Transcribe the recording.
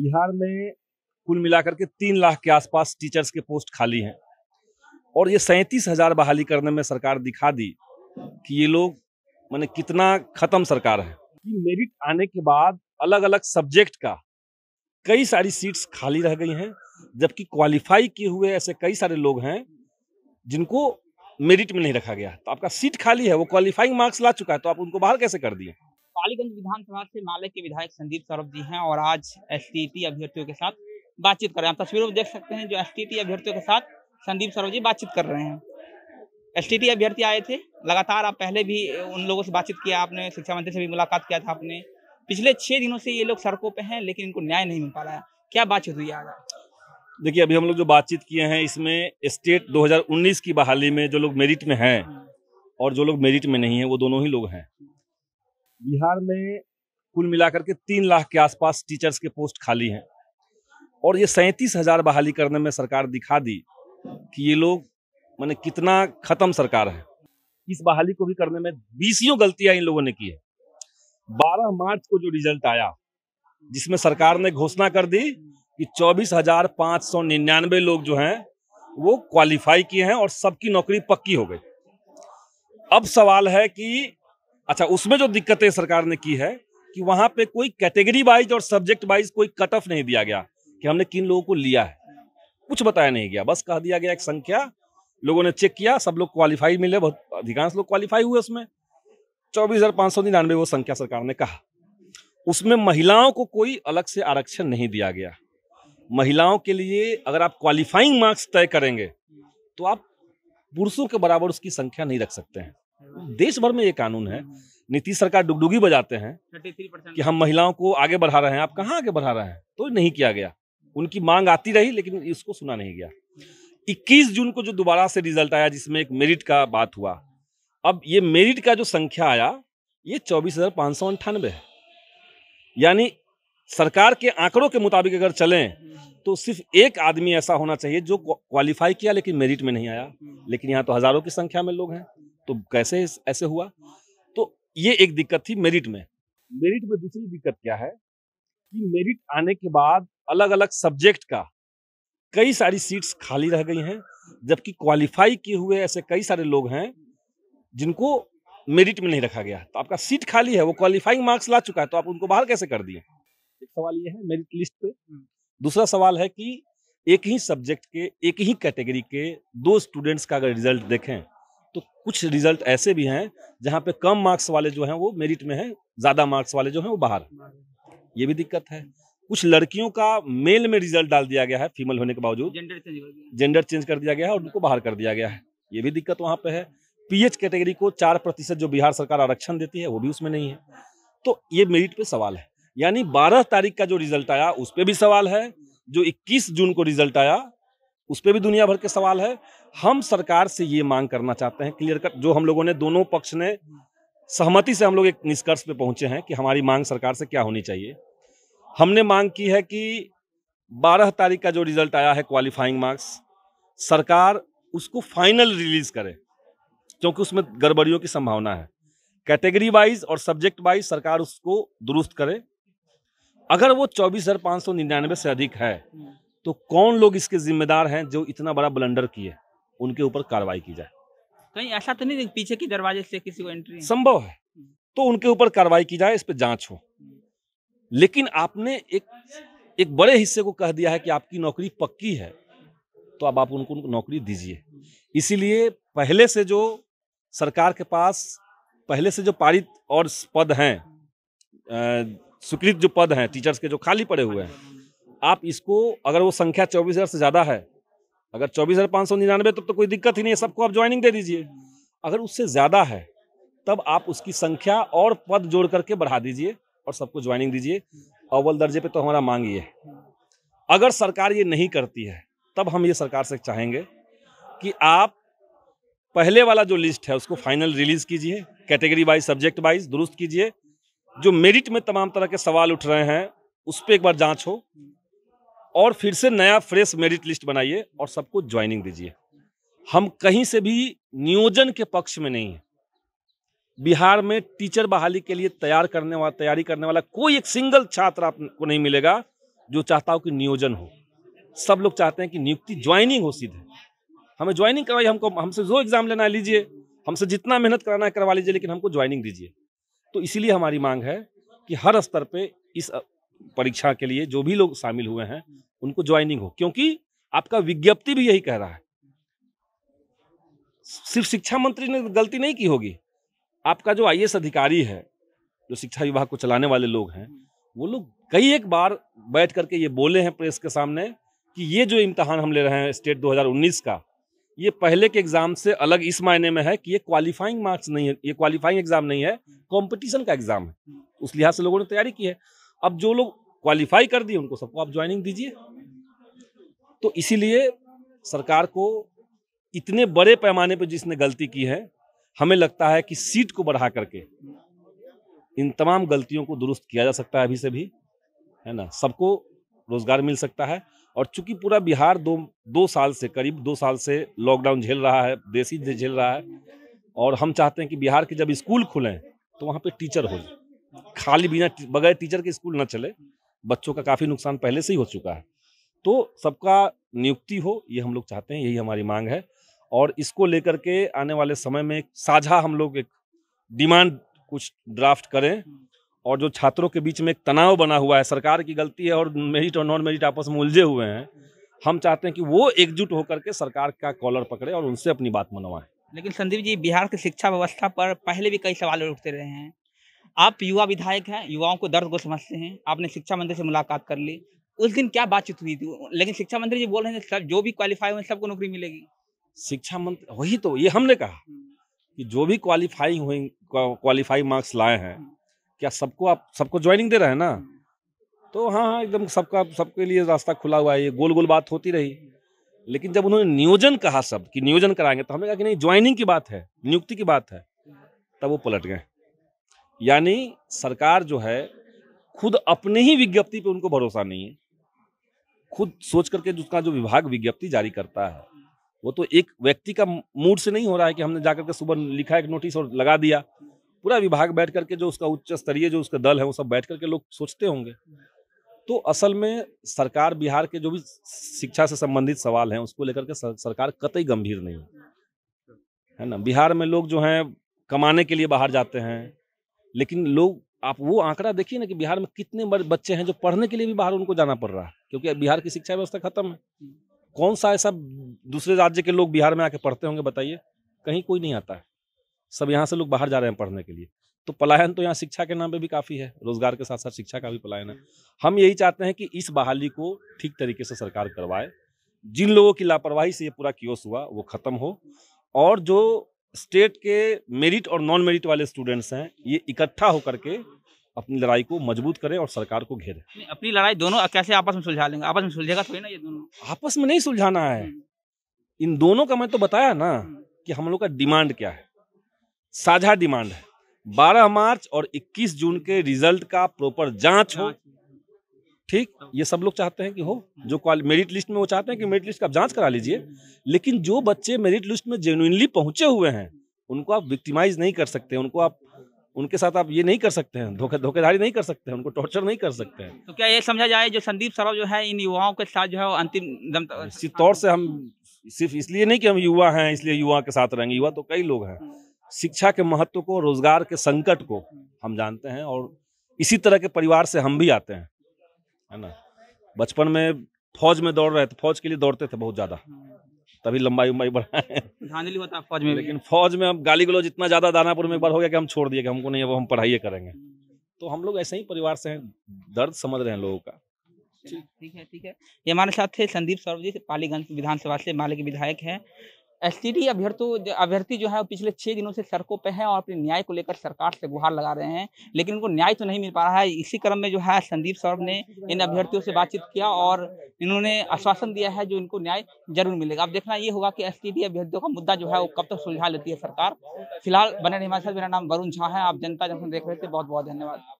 बिहार में कुल मिलाकर के तीन लाख के आसपास टीचर्स के पोस्ट खाली हैं और ये सैंतीस हजार बहाली करने में सरकार दिखा दी कि ये लोग मैंने कितना ख़त्म सरकार है कि मेरिट आने के बाद अलग अलग सब्जेक्ट का कई सारी सीट्स खाली रह गई हैं जबकि क्वालिफाई किए हुए ऐसे कई सारे लोग हैं जिनको मेरिट में नहीं रखा गया तो आपका सीट खाली है वो क्वालिफाइंग मार्क्स ला चुका है तो आप उनको बाहर कैसे कर दिए पालीगंज विधानसभा से माले के विधायक संदीप सौरभ जी हैं और आज एस अभ्यर्थियों के साथ बातचीत कर रहे हैं आप तस्वीरों में देख सकते हैं जो एस अभ्यर्थियों के साथ संदीप सौरभ जी बातचीत कर रहे हैं एस अभ्यर्थी आए थे लगातार आप पहले भी उन लोगों से बातचीत किया आपने शिक्षा मंत्री से भी मुलाकात किया था आपने पिछले छः दिनों से ये लोग सड़कों पर हैं लेकिन इनको न्याय नहीं मिल पा रहा है क्या बातचीत हुई आज देखिए अभी हम लोग जो बातचीत किए हैं इसमें स्टेट 2019 की बहाली में जो लोग मेरिट में हैं हाँ। और जो लोग मेरिट में नहीं हैं वो दोनों ही लोग हैं बिहार में कुल मिलाकर के तीन लाख के आसपास टीचर्स के पोस्ट खाली हैं और ये सैंतीस हजार बहाली करने में सरकार दिखा दी कि ये लोग मैंने कितना खत्म सरकार है इस बहाली को भी करने में बीसियों गलतियां इन लोगों ने की है बारह मार्च को जो रिजल्ट आया जिसमें सरकार ने घोषणा कर दी कि चौबीस हजार पाँच सौ निन्यानवे लोग जो हैं वो क्वालिफाई किए हैं और सबकी नौकरी पक्की हो गई अब सवाल है कि अच्छा उसमें जो दिक्कतें सरकार ने की है कि वहां पे कोई कैटेगरी वाइज और सब्जेक्ट वाइज कोई कट ऑफ नहीं दिया गया कि हमने किन लोगों को लिया है कुछ बताया नहीं गया बस कह दिया गया एक संख्या लोगों ने चेक किया सब लोग क्वालिफाई मिले बहुत अधिकांश लोग क्वालिफाई हुए उसमें चौबीस हजार पाँच सौ निन्यानवे वो संख्या सरकार ने कहा उसमें महिलाओं को कोई अलग से आरक्षण नहीं दिया गया महिलाओं के लिए अगर आप क्वालिफाइंग मार्क्स तय करेंगे तो आप पुरुषों के बराबर उसकी संख्या नहीं रख सकते हैं देश भर में ये कानून है नीतीश सरकार डुगडुगी बजाते हैं कि हम महिलाओं को आगे बढ़ा रहे हैं आप कहाँ आगे बढ़ा रहे हैं तो नहीं किया गया उनकी मांग आती रही लेकिन इसको सुना नहीं गया 21 जून को जो दोबारा से रिजल्ट आया जिसमें एक मेरिट का बात हुआ अब ये मेरिट का जो संख्या आया ये चौबीस हजार पाँच सौ अंठानवे है यानी सरकार के आंकड़ों के मुताबिक अगर चलें तो सिर्फ एक आदमी ऐसा होना चाहिए जो क्वालिफाई किया लेकिन मेरिट में नहीं आया लेकिन यहाँ तो हजारों की संख्या में लोग हैं तो कैसे ऐसे हुआ तो ये एक दिक्कत थी मेरिट में मेरिट में दूसरी दिक्कत क्या है कि मेरिट आने के बाद अलग अलग सब्जेक्ट का कई सारी सीट्स खाली रह गई हैं जबकि क्वालिफाई किए हुए ऐसे कई सारे लोग हैं जिनको मेरिट में नहीं रखा गया तो आपका सीट खाली है वो क्वालिफाइंग मार्क्स ला चुका है तो आप उनको बाहर कैसे कर दिए एक सवाल ये है मेरिट लिस्ट पे हम्म। दूसरा सवाल है कि एक ही सब्जेक्ट के एक ही कैटेगरी के दो स्टूडेंट्स का अगर रिजल्ट देखें तो कुछ रिजल्ट ऐसे भी हैं जहाँ पे कम मार्क्स वाले जो हैं वो मेरिट में हैं ज़्यादा मार्क्स वाले जो हैं वो बाहर ये भी दिक्कत है कुछ लड़कियों का मेल में रिजल्ट डाल दिया गया है फीमेल होने के बावजूद जेंडर चेंज जेंडर चेंज कर दिया गया है और उनको बाहर कर दिया गया है ये भी दिक्कत वहाँ पर है पीएच कैटेगरी को चार प्रतिशत जो बिहार सरकार आरक्षण देती है वो भी उसमें नहीं है तो ये मेरिट पे सवाल है यानी बारह तारीख का जो रिजल्ट आया उस पर भी सवाल है जो इक्कीस जून को रिजल्ट आया उस पर भी दुनिया भर के सवाल है हम सरकार से ये मांग करना चाहते हैं क्लियर कट जो हम लोगों ने दोनों पक्ष ने सहमति से हम लोग एक निष्कर्ष पे पहुंचे हैं कि हमारी मांग सरकार से क्या होनी चाहिए हमने मांग की है कि 12 तारीख का जो रिजल्ट आया है क्वालिफाइंग मार्क्स सरकार उसको फाइनल रिलीज करे क्योंकि उसमें गड़बड़ियों की संभावना है कैटेगरी वाइज और सब्जेक्ट वाइज सरकार उसको दुरुस्त करे अगर वो चौबीस हजार पाँच सौ निन्यानवे से अधिक है तो कौन लोग इसके जिम्मेदार हैं जो इतना बड़ा ब्लंडर किए उनके ऊपर कार्रवाई की जाए कहीं ऐसा तो नहीं पीछे की दरवाजे से किसी को एंट्री संभव है हम्म। तो उनके ऊपर कार्रवाई की जाए इस पर जांच हो हम्म। लेकिन आपने एक एक बड़े हिस्से को कह दिया है कि आपकी नौकरी पक्की है तो अब आप उनको नौकरी दीजिए हम्म। इसीलिए पहले से जो सरकार के पास पहले से जो पारित और पद हैं स्वीकृत जो पद हैं टीचर्स के जो खाली पड़े हुए हैं आप इसको अगर वो संख्या चौबीस हज़ार से ज़्यादा है अगर चौबीस हज़ार पाँच सौ निन्यानवे तब तो कोई दिक्कत ही नहीं है सबको आप ज्वाइनिंग दे दीजिए अगर उससे ज़्यादा है तब आप उसकी संख्या और पद जोड़ करके बढ़ा दीजिए और सबको ज्वाइनिंग दीजिए अव्वल दर्जे पे तो हमारा मांग ये है अगर सरकार ये नहीं करती है तब हम ये सरकार से चाहेंगे कि आप पहले वाला जो लिस्ट है उसको फाइनल रिलीज कीजिए कैटेगरी वाइज सब्जेक्ट वाइज दुरुस्त कीजिए जो मेरिट में तमाम तरह के सवाल उठ रहे हैं उस पर एक बार जाँच हो और फिर से नया फ्रेश मेरिट लिस्ट बनाइए और सबको ज्वाइनिंग दीजिए हम कहीं से भी नियोजन के पक्ष में नहीं है बिहार में टीचर बहाली के लिए तैयार करने वाला तैयारी करने वाला कोई एक सिंगल छात्र आपको नहीं मिलेगा जो चाहता हो कि नियोजन हो सब लोग चाहते हैं कि नियुक्ति ज्वाइनिंग हो सीधे हमें ज्वाइनिंग करवाइए हमको हमसे जो एग्जाम लेना है लीजिए हमसे जितना मेहनत कराना है करवा लीजिए लेकिन हमको ज्वाइनिंग दीजिए तो इसीलिए हमारी मांग है कि हर स्तर पे इस परीक्षा के लिए जो भी लोग शामिल हुए हैं उनको ज्वाइनिंग हो क्योंकि आपका विज्ञप्ति भी यही कह रहा है सिर्फ शिक्षा मंत्री ने गलती नहीं की होगी आपका जो आई अधिकारी है जो शिक्षा विभाग को चलाने वाले लोग हैं वो लोग कई एक बार बैठ करके ये बोले हैं प्रेस के सामने कि ये जो इम्तहान हम ले रहे हैं स्टेट 2019 का ये पहले के एग्ज़ाम से अलग इस मायने में है कि ये क्वालिफाइंग मार्क्स नहीं है ये क्वालिफाइंग एग्ज़ाम नहीं है कंपटीशन का एग्ज़ाम है उस लिहाज से लोगों ने तैयारी की है अब जो लोग क्वालिफाई कर दिए उनको सबको आप ज्वाइनिंग दीजिए तो इसीलिए सरकार को इतने बड़े पैमाने पर जिसने गलती की है हमें लगता है कि सीट को बढ़ा करके इन तमाम गलतियों को दुरुस्त किया जा सकता है अभी से भी है ना सबको रोजगार मिल सकता है और चूंकि पूरा बिहार दो दो साल से करीब दो साल से लॉकडाउन झेल रहा है देसी झेल रहा है और हम चाहते हैं कि बिहार के जब स्कूल खुलें तो वहाँ पे टीचर हो जाए खाली बिना बगैर टीचर के स्कूल ना चले बच्चों का काफ़ी नुकसान पहले से ही हो चुका है तो सबका नियुक्ति हो ये हम लोग चाहते हैं यही हमारी मांग है और इसको लेकर के आने वाले समय में साझा हम लोग एक डिमांड कुछ ड्राफ्ट करें और जो छात्रों के बीच में एक तनाव बना हुआ है सरकार की गलती है और मेरिट और नॉन मेरिट आपस में उलझे हुए हैं हम चाहते हैं कि वो एकजुट होकर के सरकार का कॉलर पकड़े और उनसे अपनी बात मनवाएं लेकिन संदीप जी बिहार की शिक्षा व्यवस्था पर पहले भी कई सवाल उठते रहे हैं आप युवा विधायक हैं युवाओं को दर्द को समझते हैं आपने शिक्षा मंत्री से मुलाकात कर ली उस दिन क्या बातचीत हुई थी लेकिन शिक्षा मंत्री जी बोल रहे हैं सब जो भी क्वालिफाई हुए सबको नौकरी मिलेगी शिक्षा मंत्री वही तो ये हमने कहा कि जो भी क्वालिफाई हुए क्वालिफाई मार्क्स लाए हैं क्या सबको आप सबको ज्वाइनिंग दे रहे हैं ना तो हाँ हाँ एकदम सबका सबके लिए रास्ता खुला हुआ है ये गोल गोल बात होती रही लेकिन जब उन्होंने नियोजन कहा सब कि नियोजन कराएंगे तो हमने कहा कि नहीं ज्वाइनिंग की बात है नियुक्ति की बात है तब वो पलट गए यानी सरकार जो है खुद अपने ही विज्ञप्ति पे उनको भरोसा नहीं है खुद सोच करके उसका जो विभाग विज्ञप्ति जारी करता है वो तो एक व्यक्ति का मूड से नहीं हो रहा है कि हमने जाकर के सुबह लिखा एक नोटिस और लगा दिया पूरा विभाग बैठ करके जो उसका उच्च स्तरीय जो उसका दल है वो सब बैठ करके लोग सोचते होंगे तो असल में सरकार बिहार के जो भी शिक्षा से संबंधित सवाल हैं उसको लेकर के सरकार कतई गंभीर नहीं है ना बिहार में लोग जो हैं कमाने के लिए बाहर जाते हैं लेकिन लोग आप वो आंकड़ा देखिए ना कि बिहार में कितने बच्चे हैं जो पढ़ने के लिए भी बाहर उनको जाना पड़ रहा है क्योंकि बिहार की शिक्षा व्यवस्था खत्म है कौन सा ऐसा दूसरे राज्य के लोग बिहार में आके पढ़ते होंगे बताइए कहीं कोई नहीं आता है सब यहाँ से लोग बाहर जा रहे हैं पढ़ने के लिए तो पलायन तो यहाँ शिक्षा के नाम पे भी काफ़ी है रोजगार के साथ साथ शिक्षा का भी पलायन है हम यही चाहते हैं कि इस बहाली को ठीक तरीके से सरकार करवाए जिन लोगों की लापरवाही से ये पूरा कियोस हुआ वो ख़त्म हो और जो स्टेट के मेरिट और नॉन मेरिट वाले स्टूडेंट्स हैं ये इकट्ठा होकर के अपनी लड़ाई को मजबूत करें और सरकार को घेरे अपनी लड़ाई दोनों कैसे आपस में सुलझा लेंगे आपस में सुलझेगा थोड़ी ना ये दोनों आपस में नहीं सुलझाना है हम्म। इन दोनों का मैं तो बताया ना हम्म। कि हम लोग का डिमांड क्या है साझा डिमांड है 12 मार्च और 21 जून के रिजल्ट का प्रॉपर जांच हो ठीक ये सब लोग चाहते हैं कि हो जो मेरिट लिस्ट में वो चाहते हैं कि मेरिट लिस्ट का आप जांच करा लीजिए लेकिन जो बच्चे मेरिट लिस्ट में जेन्यनली पहुंचे हुए हैं उनको आप विक्टिमाइज नहीं कर सकते उनको आप उनके साथ आप ये नहीं कर सकते हैं धोखे धोखेधारी नहीं कर सकते हैं उनको टॉर्चर नहीं कर सकते हैं तो क्या ये समझा जाए जो संदीप सराव जो है इन युवाओं के साथ जो है अंतिम दम निश्चित तौर से हम सिर्फ इसलिए नहीं कि हम युवा हैं इसलिए युवा के साथ रहेंगे युवा तो कई लोग हैं शिक्षा के महत्व को रोजगार के संकट को हम जानते हैं और इसी तरह के परिवार से हम भी आते हैं है ना बचपन में फौज में दौड़ रहे थे फौज के लिए दौड़ते थे बहुत ज्यादा हाँ। तभी लंबाई उम्बाई बढ़ाए फौज में लेकिन फौज में अब गाली गलोज इतना ज्यादा दानापुर में एक बार हो गया कि हम छोड़ दिए कि हमको नहीं वो हम पढ़ाई करेंगे तो हम लोग ऐसे ही परिवार से हैं दर्द समझ रहे हैं लोगों का ठीक है ठीक है ये हमारे साथ थे संदीप सौरभ जी पालीगंज विधानसभा से माले के विधायक हैं एस टी अभ्यर्थी जो है पिछले छः दिनों से सड़कों पे हैं और अपने न्याय को लेकर सरकार से गुहार लगा रहे हैं लेकिन उनको न्याय तो नहीं मिल पा रहा है इसी क्रम में जो है संदीप सौरभ ने इन अभ्यर्थियों से बातचीत किया और इन्होंने आश्वासन दिया है जो इनको न्याय जरूर मिलेगा अब देखना ये होगा कि एस अभ्यर्थियों का मुद्दा जो है वो कब तक तो सुलझा लेती है सरकार फिलहाल बने रही मेरा नाम वरुण झा है आप जनता जनसन देख रहे थे बहुत बहुत धन्यवाद